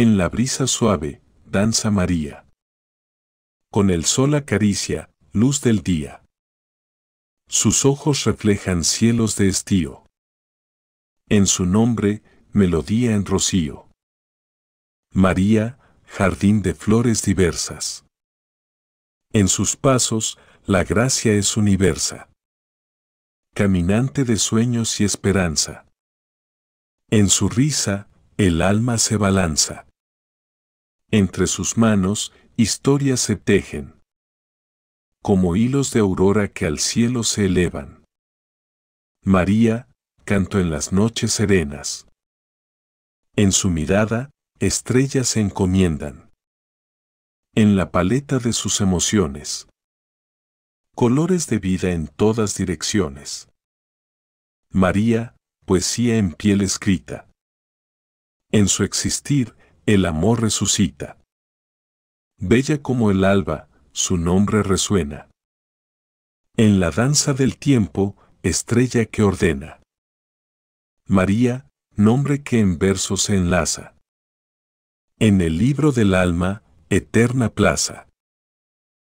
En la brisa suave, danza María. Con el sol acaricia, luz del día. Sus ojos reflejan cielos de estío. En su nombre, melodía en rocío. María, jardín de flores diversas. En sus pasos, la gracia es universa. Caminante de sueños y esperanza. En su risa, el alma se balanza. Entre sus manos, historias se tejen. Como hilos de aurora que al cielo se elevan. María, canto en las noches serenas. En su mirada, estrellas se encomiendan. En la paleta de sus emociones. Colores de vida en todas direcciones. María, poesía en piel escrita. En su existir, el amor resucita. Bella como el alba, su nombre resuena. En la danza del tiempo, estrella que ordena. María, nombre que en verso se enlaza. En el libro del alma, eterna plaza.